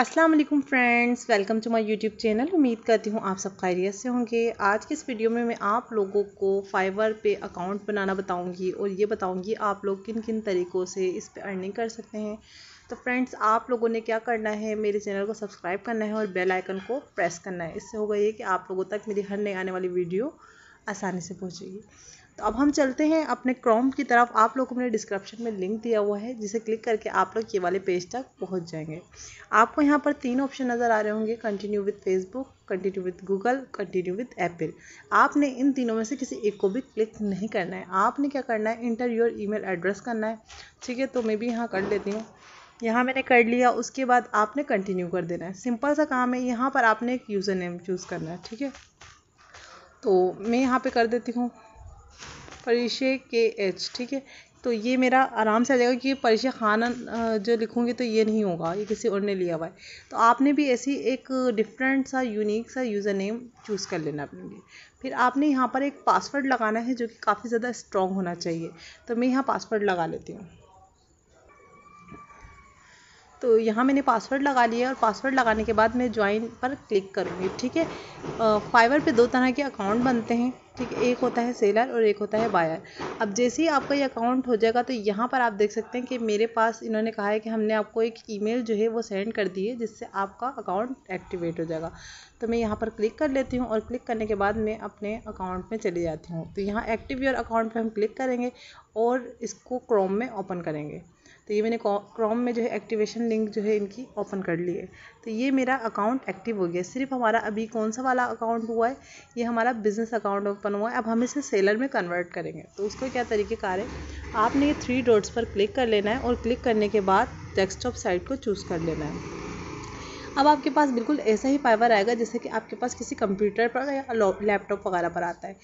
अस्सलाम वालेकुम friends welcome to my YouTube channel उम्मीद करती हूँ आप सब खैरियत से होंगे आज की इस वीडियो में मैं आप लोगों को फाइवर पे अकाउंट बनाना बताऊँगी और ये बताऊँगी आप लोग किन किन तरीक़ों से इस पे अर्निंग कर सकते हैं तो फ्रेंड्स आप लोगों ने क्या करना है मेरे चैनल को सब्सक्राइब करना है और बेल आइकन को प्रेस करना है इससे होगा ये कि आप लोगों तक मेरी हर नई आने वाली वीडियो आसानी से पहुँचेगी तो अब हम चलते हैं अपने क्रोम की तरफ आप लोग को मैंने डिस्क्रिप्शन में लिंक दिया हुआ है जिसे क्लिक करके आप लोग ये वाले पेज तक पहुंच जाएंगे आपको यहाँ पर तीन ऑप्शन नज़र आ रहे होंगे continue with Facebook continue with Google continue with Apple आपने इन तीनों में से किसी एक को भी क्लिक नहीं करना है आपने क्या करना है इंटर योर ई एड्रेस करना है ठीक है तो मैं भी यहाँ कर लेती हूँ यहाँ मैंने कर लिया उसके बाद आपने कंटिन्यू कर देना है सिंपल सा काम है यहाँ पर आपने एक यूज़र नेम चूज़ करना है ठीक है तो मैं यहाँ पर कर देती हूँ परिशे के एच ठीक है तो ये मेरा आराम से आ जाएगा क्योंकि परिशे खाना जो लिखूंगी तो ये नहीं होगा ये किसी और ने लिया हुआ है तो आपने भी ऐसी एक डिफरेंट सा यूनिक सा यूज़र नेम चूज़ कर लेना अपने लिए फिर आपने यहाँ पर एक पासवर्ड लगाना है जो कि काफ़ी ज़्यादा स्ट्रॉन्ग होना चाहिए तो मैं यहाँ पासवर्ड लगा लेती हूँ तो यहाँ मैंने पासवर्ड लगा लिया और पासवर्ड लगाने के बाद मैं ज्वाइन पर क्लिक करूँगी ठीक है फाइवर पे दो तरह के अकाउंट बनते हैं ठीक है एक होता है सेलर और एक होता है बायर अब जैसे ही आपका ये अकाउंट हो जाएगा तो यहाँ पर आप देख सकते हैं कि मेरे पास इन्होंने कहा है कि हमने आपको एक ईमेल जो है वो सेंड कर दी है जिससे आपका अकाउंट एक्टिवेट हो जाएगा तो मैं यहाँ पर क्लिक कर लेती हूँ और क्लिक करने के बाद मैं अपने अकाउंट में चली जाती हूँ तो यहाँ एक्टिव योर अकाउंट पर हम क्लिक करेंगे और इसको क्रोम में ओपन करेंगे तो ये मैंने क्रोम में जो है एक्टिवेशन लिंक जो है इनकी ओपन कर ली है तो ये मेरा अकाउंट एक्टिव हो गया सिर्फ हमारा अभी कौन सा वाला अकाउंट हुआ है ये हमारा बिज़नेस अकाउंट ओपन हुआ है अब हम इसे सेलर में कन्वर्ट करेंगे तो उसको क्या तरीक़ेकार है आपने ये थ्री डॉट्स पर क्लिक कर लेना है और क्लिक करने के बाद डेस्कटॉप साइट को चूज़ कर लेना है अब आपके पास बिल्कुल ऐसा ही पावर आएगा जैसे कि आपके पास किसी कंप्यूटर पर या लैपटॉप वगैरह पर आता है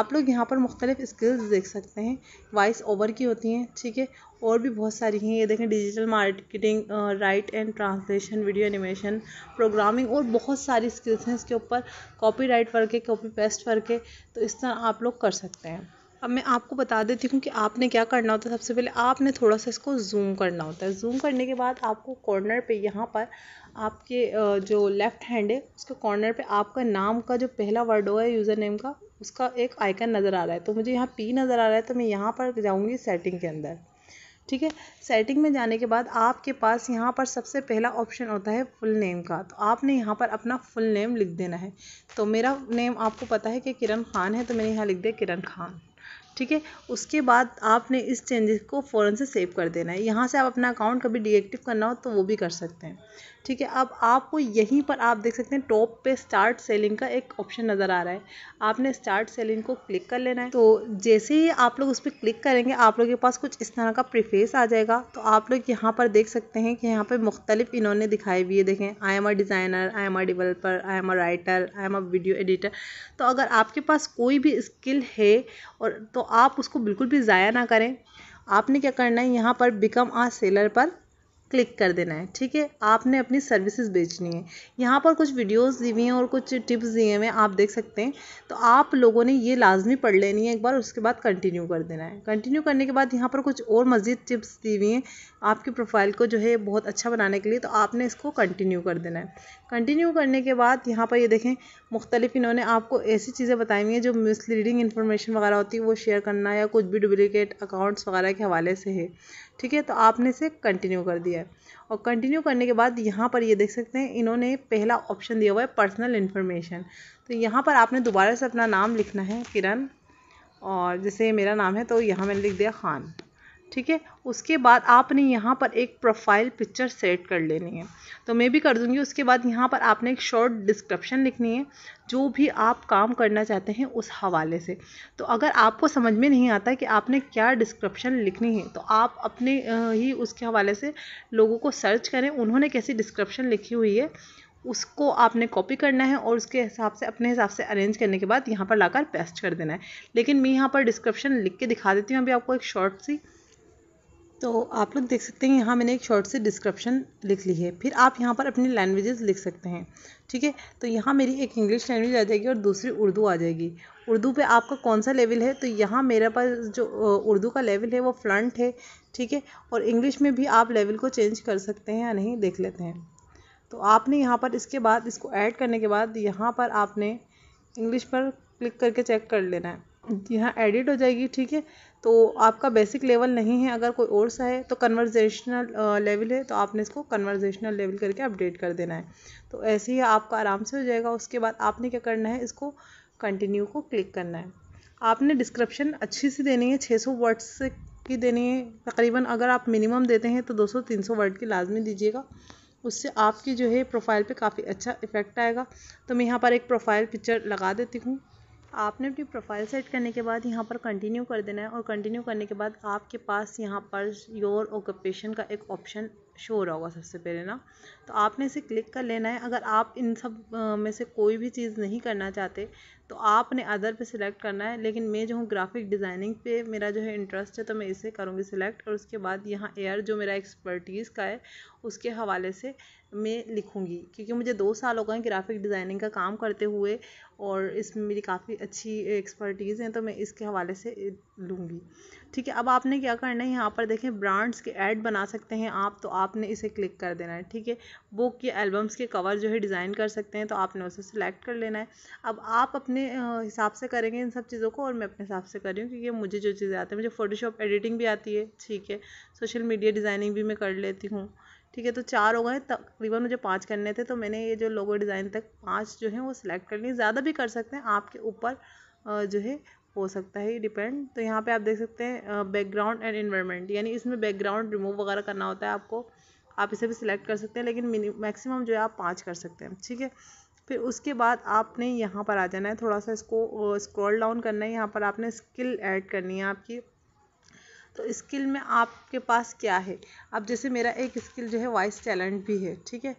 आप लोग यहाँ पर मुख्तलिफ स्किल्स देख सकते हैं वॉइस ओवर की होती हैं ठीक है और भी बहुत सारी हैं ये देखें digital marketing write and translation video animation programming और बहुत सारी स्किल्स हैं इसके ऊपर कॉपी राइट वर्क है कॉपी पेस्ट वर्क है तो इस तरह आप लोग कर सकते हैं अब मैं आपको बता देती हूँ कि आपने क्या करना होता है सबसे पहले आपने थोड़ा सा इसको जूम करना होता है जूम करने के बाद आपको कॉर्नर पे यहाँ पर आपके जो लेफ़्ट हैंड है उसके कॉर्नर पे आपका नाम का जो पहला वर्ड होगा यूज़र नेम का उसका एक आइकन नज़र आ रहा है तो मुझे यहाँ पी नज़र आ रहा है तो मैं यहाँ पर जाऊँगी सेटिंग के अंदर ठीक है सेटिंग में जाने के बाद आपके पास यहाँ पर सबसे पहला ऑप्शन होता है फुल नेम का तो आपने यहाँ पर अपना फुल नेम लिख देना है तो मेरा नेम आपको पता है कि किरण खान है तो मैंने यहाँ लिख दिया किरण खान ठीक है उसके बाद आपने इस चेंजेस को फ़ौरन से सेव कर देना है यहाँ से आप अपना अकाउंट कभी डीएक्टिव करना हो तो वो भी कर सकते हैं ठीक है अब आपको यहीं पर आप देख सकते हैं टॉप पे स्टार्ट सेलिंग का एक ऑप्शन नज़र आ रहा है आपने स्टार्ट सेलिंग को क्लिक कर लेना है तो जैसे ही आप लोग उस पर क्लिक करेंगे आप लोग के पास कुछ इस तरह का प्रिफेस आ जाएगा तो आप लोग यहाँ पर देख सकते हैं कि यहाँ पर मुख्तलिफ इन्होंने दिखाई हुई है देखें I am a designer I am a developer I am a writer I am a video editor तो अगर आपके पास कोई भी स्किल है और तो आप उसको बिल्कुल भी ज़ाया ना करें आपने क्या करना है यहाँ पर बिकम आ सेलर पर क्लिक कर देना है ठीक है आपने अपनी सर्विसेज बेचनी है यहाँ पर कुछ वीडियोस दी हुई हैं और कुछ टिप्स दिए हुए हैं आप देख सकते हैं तो आप लोगों ने ये लाजमी पढ़ लेनी है एक बार उसके बाद कंटिन्यू कर देना है कंटिन्यू करने के बाद यहाँ पर कुछ और मज़ीद टिप्स दी हुई हैं आपकी प्रोफाइल को जो है बहुत अच्छा बनाने के लिए तो आपने इसको कंटिन्यू कर देना है कंटिन्यू करने के बाद यहाँ पर ये देखें मुख्तलिफ इन्होंने आपको ऐसी चीज़ें बताई हुई हैं जो मिसलीडिंग इन्फॉर्मेशन वगैरह होती है वो शेयर करना या कुछ भी डुप्लिकेट अकाउंट्स वगैरह के हवाले से है ठीक है तो आपने इसे कंटिन्यू कर दिया है और कंटिन्यू करने के बाद यहाँ पर ये देख सकते हैं इन्होंने पहला ऑप्शन दिया हुआ है पर्सनल इन्फॉर्मेशन तो यहाँ पर आपने दोबारा से अपना नाम लिखना है किरण और जैसे मेरा नाम है तो यहाँ मैंने लिख दिया खान ठीक है उसके बाद आपने यहाँ पर एक प्रोफाइल पिक्चर सेट कर लेनी है तो मैं भी कर दूँगी उसके बाद यहाँ पर आपने एक शॉर्ट डिस्क्रिप्शन लिखनी है जो भी आप काम करना चाहते हैं उस हवाले से तो अगर आपको समझ में नहीं आता कि आपने क्या डिस्क्रिप्शन लिखनी है तो आप अपने ही उसके हवाले से लोगों को सर्च करें उन्होंने कैसी डिस्क्रिप्शन लिखी हुई है उसको आपने कॉपी करना है और उसके हिसाब से अपने हिसाब से अरेंज करने के बाद यहाँ पर लाकर पेस्ट कर देना है लेकिन मैं यहाँ पर डिस्क्रिप्शन लिख के दिखा देती हूँ अभी आपको एक शॉर्ट सी तो आप लोग देख सकते हैं यहाँ मैंने एक शॉर्ट से डिस्क्रिप्शन लिख ली है फिर आप यहाँ पर अपनी लैंग्वेजेस लिख सकते हैं ठीक है तो यहाँ मेरी एक इंग्लिश लैंग्वेज आ जाएगी और दूसरी उर्दू आ जाएगी उर्दू पे आपका कौन सा लेवल है तो यहाँ मेरे पास जो उर्दू का लेवल है वो फ्लंट है ठीक है और इंग्लिश में भी आप लेवल को चेंज कर सकते हैं या नहीं देख लेते हैं तो आपने यहाँ पर इसके बाद इसको ऐड करने के बाद यहाँ पर आपने इंग्लिश पर क्लिक करके चेक कर लेना है यहाँ एडिट हो जाएगी ठीक है तो आपका बेसिक लेवल नहीं है अगर कोई और सा है तो कन्वर्जेशनल लेवल है तो आपने इसको कन्वर्जेशनल लेवल करके अपडेट कर देना है तो ऐसे ही आपका आराम से हो जाएगा उसके बाद आपने क्या करना है इसको कंटिन्यू को क्लिक करना है आपने डिस्क्रिप्शन अच्छी सी देनी है 600 वर्ड्स से की देनी है तकरीबन अगर आप मिनिमम देते हैं तो 200 तीन वर्ड की लाजमी दीजिएगा उससे आपकी जो है प्रोफाइल पे काफ़ी अच्छा इफ़ेक्ट आएगा तो मैं यहाँ पर एक प्रोफाइल पिक्चर लगा देती हूँ आपने अपनी प्रोफाइल सेट करने के बाद यहाँ पर कंटिन्यू कर देना है और कंटिन्यू करने के बाद आपके पास यहाँ पर योर ऑक्यूपेशन का एक ऑप्शन शो हो रहा होगा सबसे पहले ना तो आपने इसे क्लिक कर लेना है अगर आप इन सब में से कोई भी चीज़ नहीं करना चाहते तो आपने अदर पे सिलेक्ट करना है लेकिन मैं जो हूँ ग्राफिक डिज़ाइनिंग पे मेरा जो है इंटरेस्ट है तो मैं इसे करूँगी सिलेक्ट और उसके बाद यहाँ एयर जो मेरा एक्सपर्टीज़ का है उसके हवाले से में लिखूँगी क्योंकि मुझे दो साल हो गए ग्राफ़िक डिज़ाइनिंग का काम करते हुए और इसमें मेरी काफ़ी अच्छी एक्सपर्टीज़ हैं तो मैं इसके हवाले से लूँगी ठीक है अब आपने क्या करना है यहाँ पर देखें ब्रांड्स के ऐड बना सकते हैं आप तो आपने इसे क्लिक कर देना है ठीक है बुक या एल्बम्स के कवर जो है डिज़ाइन कर सकते हैं तो आपने उसे सिलेक्ट कर लेना है अब आप अपने हिसाब से करेंगे इन सब चीज़ों को और मैं अपने हिसाब से कर रही हूँ क्योंकि मुझे जो चीज़ें आती हैं मुझे फ़ोटोशॉप एडिटिंग भी आती है ठीक है सोशल मीडिया डिज़ाइनिंग भी मैं कर लेती हूँ ठीक है तो चार हो गए तकरीबन मुझे पाँच करने थे तो मैंने ये जो लोगो डिज़ाइन तक पाँच जो हैं वो सिलेक्ट कर लिए ज़्यादा भी कर सकते हैं आपके ऊपर जो है हो सकता है ये डिपेंड तो यहाँ पे आप देख सकते हैं बैकग्राउंड एंड इन्वायरमेंट यानी इसमें बैकग्राउंड रिमूव वगैरह करना होता है आपको आप इसे भी सिलेक्ट कर सकते हैं लेकिन मैक्सिमम जो है आप पाँच कर सकते हैं ठीक है फिर उसके बाद आपने यहाँ पर आ जाना है थोड़ा सा इसको स्क्रॉल डाउन करना है यहाँ पर आपने स्किल ऐड करनी है आपकी तो स्किल में आपके पास क्या है अब जैसे मेरा एक स्किल जो है वॉइस टैलेंट भी है ठीक है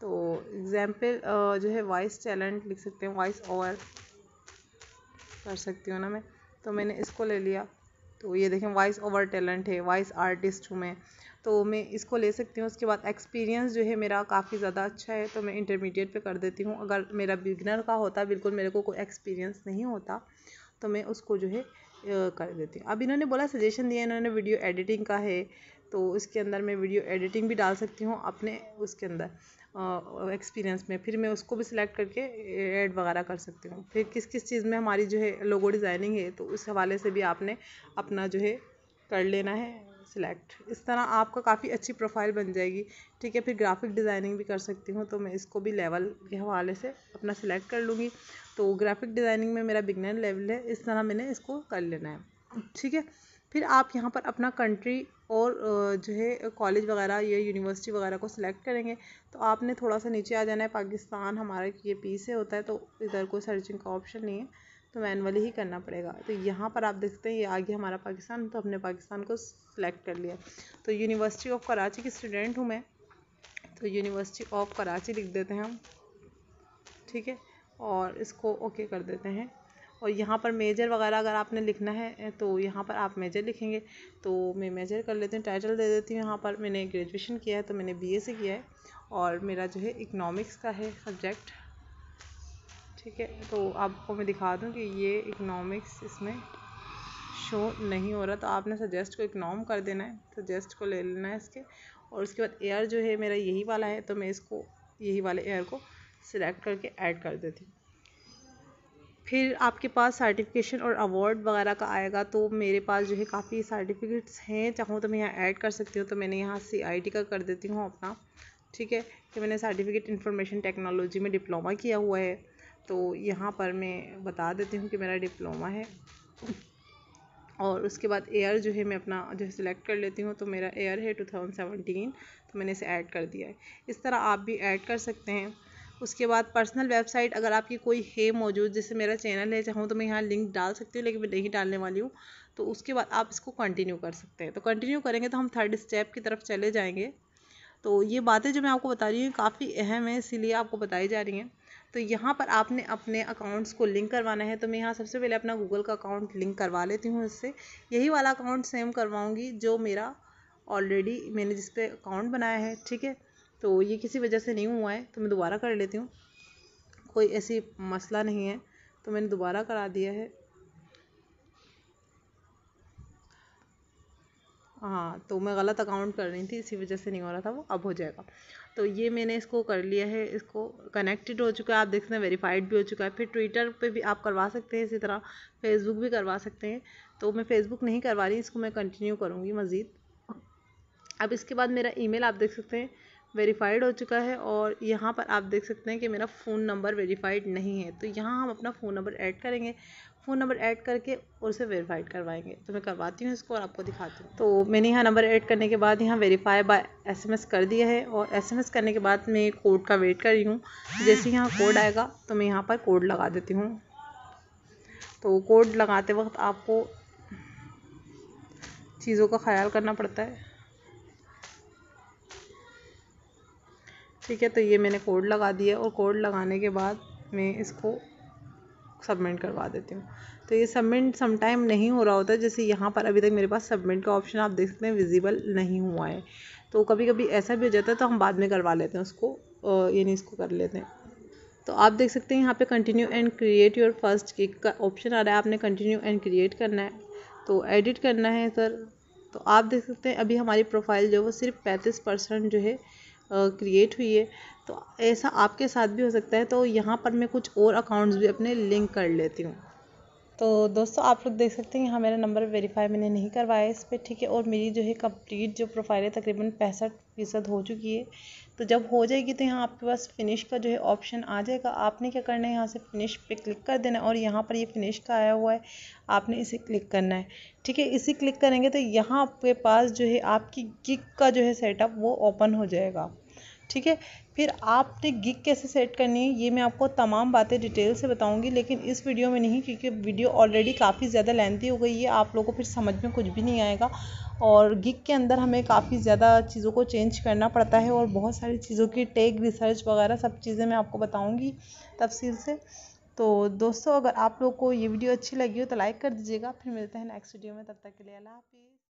तो एग्ज़ाम्पल जो है वॉइस टैलेंट लिख सकते हैं वॉइस ओवर कर सकती हूँ ना मैं तो मैंने इसको ले लिया तो ये देखें वॉइस ओवर टैलेंट है वॉइस आर्टिस्ट हूँ मैं तो मैं इसको ले सकती हूँ उसके बाद एक्सपीरियंस जो है मेरा काफ़ी ज़्यादा अच्छा है तो मैं इंटरमीडिएट पे कर देती हूँ अगर मेरा बिगनर का होता बिल्कुल मेरे को कोई एक्सपीरियंस नहीं होता तो मैं उसको जो है कर देती हूँ अब इन्होंने बोला सजेशन दिया इन्होंने वीडियो एडिटिंग का है तो उसके अंदर मैं वीडियो एडिटिंग भी डाल सकती हूँ अपने उसके अंदर एक्सपीरियंस में फिर मैं उसको भी सिलेक्ट करके ऐड वगैरह कर सकती हूँ फिर किस किस चीज़ में हमारी जो है लोगो डिज़ाइनिंग है तो उस हवाले से भी आपने अपना जो है कर लेना है सिलेक्ट इस तरह आपका काफ़ी अच्छी प्रोफाइल बन जाएगी ठीक है फिर ग्राफिक डिज़ाइनिंग भी कर सकती हूँ तो मैं इसको भी लेवल के हवाले से अपना सिलेक्ट कर लूँगी तो ग्राफिक डिज़ाइनिंग में मेरा बिगनर लेवल है इस तरह मैंने इसको कर लेना है ठीक है फिर आप यहाँ पर अपना कंट्री और जो है कॉलेज वगैरह या यूनिवर्सिटी वगैरह को सिलेक्ट करेंगे तो आपने थोड़ा सा नीचे आ जाना है पाकिस्तान हमारा ये पी से होता है तो इधर कोई सर्चिंग का ऑप्शन नहीं है तो मैनुअली ही करना पड़ेगा तो यहाँ पर आप देखते हैं ये आगे हमारा पाकिस्तान तो हमने पाकिस्तान को सिलेक्ट कर लिया तो यूनिवर्सिटी ऑफ कराची की स्टूडेंट हूँ मैं तो यूनिवर्सिटी ऑफ कराची लिख देते हैं हम ठीक है और इसको ओके कर देते हैं और यहाँ पर मेजर वगैरह अगर आपने लिखना है तो यहाँ पर आप मेजर लिखेंगे तो मैं मेजर कर लेती हूँ टाइटल दे देती हूँ यहाँ पर मैंने ग्रेजुएशन किया है तो मैंने बीए किया है और मेरा जो है इकनॉमिक्स का है सब्जेक्ट ठीक है तो आपको मैं दिखा दूँ कि ये इकनॉमिक्स इसमें शो नहीं हो रहा तो आपने सजेस्ट को इकनॉम कर देना है सजेस्ट को ले लेना है इसके और उसके बाद एयर जो है मेरा यही वाला है तो मैं इसको यही वाले एयर को सिलेक्ट करके ऐड कर देती हूँ फिर आपके पास सर्टिफिकेशन और अवार्ड वगैरह का आएगा तो मेरे पास जो है काफ़ी सर्टिफिकेट्स हैं चाहूँ तो मैं यहाँ ऐड कर सकती हूँ तो मैंने यहाँ सी आई टी का कर देती हूँ अपना ठीक है कि मैंने सर्टिफिकेट इंफॉर्मेशन टेक्नोलॉजी में डिप्लोमा किया हुआ है तो यहाँ पर मैं बता देती हूँ कि मेरा डिप्लोमा है और उसके बाद एयर जो है मैं अपना जो है सिलेक्ट कर लेती हूँ तो मेरा एयर है टू थाउजेंड सेवनटीन तो मैंने इसे ऐड कर दिया है इस तरह आप भी ऐड कर सकते हैं उसके बाद पर्सनल वेबसाइट अगर आपकी कोई है मौजूद जैसे मेरा चैनल है चाहूँ तो मैं यहाँ लिंक डाल सकती हूँ लेकिन मैं नहीं डालने वाली हूँ तो उसके बाद आप इसको कंटिन्यू कर सकते हैं तो कंटिन्यू करेंगे तो हम थर्ड स्टेप की तरफ चले जाएँगे तो ये बातें जो मैं आपको बता रही हूँ काफ़ी अहम है इसीलिए आपको बताई जा रही हैं तो यहाँ पर आपने अपने अकाउंट्स को लिंक करवाना है तो मैं यहाँ सबसे पहले अपना गूगल का अकाउंट लिंक करवा लेती हूँ इससे यही वाला अकाउंट सेम करवाऊँगी जो मेरा ऑलरेडी मैंने जिस पर अकाउंट बनाया है ठीक है तो ये किसी वजह से नहीं हुआ है तो मैं दोबारा कर लेती हूँ कोई ऐसी मसला नहीं है तो मैंने दोबारा करा दिया है हाँ तो मैं गलत अकाउंट कर रही थी इसी वजह से नहीं हो रहा था वो अब हो जाएगा तो ये मैंने इसको कर लिया है इसको कनेक्टेड हो चुका है आप देख सकते हैं वेरीफाइड भी हो चुका है फिर ट्विटर पे भी आप करवा सकते हैं इसी तरह फेसबुक भी करवा सकते हैं तो मैं फेसबुक नहीं करवा रही इसको मैं कंटिन्यू करूँगी मज़ीद अब इसके बाद मेरा ई आप देख सकते हैं वेरीफाइड हो चुका है और यहाँ पर आप देख सकते हैं कि मेरा फ़ोन नंबर वेरीफाइड नहीं है तो यहाँ हम अपना फ़ोन नंबर ऐड करेंगे फ़ोन नंबर ऐड करके और उसे वेरीफाइड करवाएंगे तो मैं करवाती हूँ इसको और आपको दिखाती हूँ तो मैंने यहाँ नंबर ऐड करने के बाद यहाँ वेरीफाई बाय एसएमएस कर दिया है और एसएमएस करने के बाद मैं कोड का वेट कर रही हूँ जैसे यहाँ कोड आएगा तो मैं यहाँ पर कोड लगा देती हूँ तो कोड लगाते वक्त आपको चीज़ों का ख्याल करना पड़ता है ठीक है तो ये मैंने कोड लगा दिया और कोड लगाने के बाद मैं इसको सबमिट करवा देती हूँ तो ये सबमिट समटाइम नहीं हो रहा होता जैसे यहाँ पर अभी तक मेरे पास सबमिट का ऑप्शन आप देख सकते हैं विजिबल नहीं हुआ है तो कभी कभी ऐसा भी हो जाता है तो हम बाद में करवा लेते हैं उसको यानी इसको कर लेते हैं तो आप देख सकते हैं यहाँ पे continue and create your first gig का ऑप्शन आ रहा है आपने कंटिन्यू एंड क्रिएट करना है तो एडिट करना है सर तो आप देख सकते हैं अभी हमारी प्रोफाइल जो है वो सिर्फ पैंतीस परसेंट जो है क्रिएट हुई है तो ऐसा आपके साथ भी हो सकता है तो यहाँ पर मैं कुछ और अकाउंट्स भी अपने लिंक कर लेती हूँ तो दोस्तों आप लोग देख सकते हैं यहाँ मेरा नंबर वेरीफाई मैंने नहीं करवाया इस पर ठीक है और मेरी जो है कंप्लीट जो प्रोफाइल है तकरीबन पैंसठ फ़ीसद हो चुकी है तो जब हो जाएगी तो यहाँ आपके पास फिनिश का जो है ऑप्शन आ जाएगा आपने क्या करना है यहाँ से फिनिश पे क्लिक कर देना है और यहाँ पर ये यह फिनिश का आया हुआ है आपने इसे क्लिक करना है ठीक है इसे क्लिक करेंगे तो यहाँ आपके पास जो है आपकी गिग का जो है सेटअप वो ओपन हो जाएगा ठीक है फिर आपने गिग कैसे सेट करनी है ये मैं आपको तमाम बातें डिटेल से बताऊंगी लेकिन इस वीडियो में नहीं क्योंकि वीडियो ऑलरेडी काफ़ी ज़्यादा लेंथी हो गई है आप लोगों को फिर समझ में कुछ भी नहीं आएगा और गिग के अंदर हमें काफ़ी ज़्यादा चीज़ों को चेंज करना पड़ता है और बहुत सारी चीज़ों की टेक रिसर्च वगैरह सब चीज़ें मैं आपको बताऊँगी तफसील से तो दोस्तों अगर आप लोग को ये वीडियो अच्छी लगी हो तो लाइक कर दीजिएगा फिर मिलते हैं नेक्स्ट वीडियो में तब तक के लिए अल्लाह हाफिज़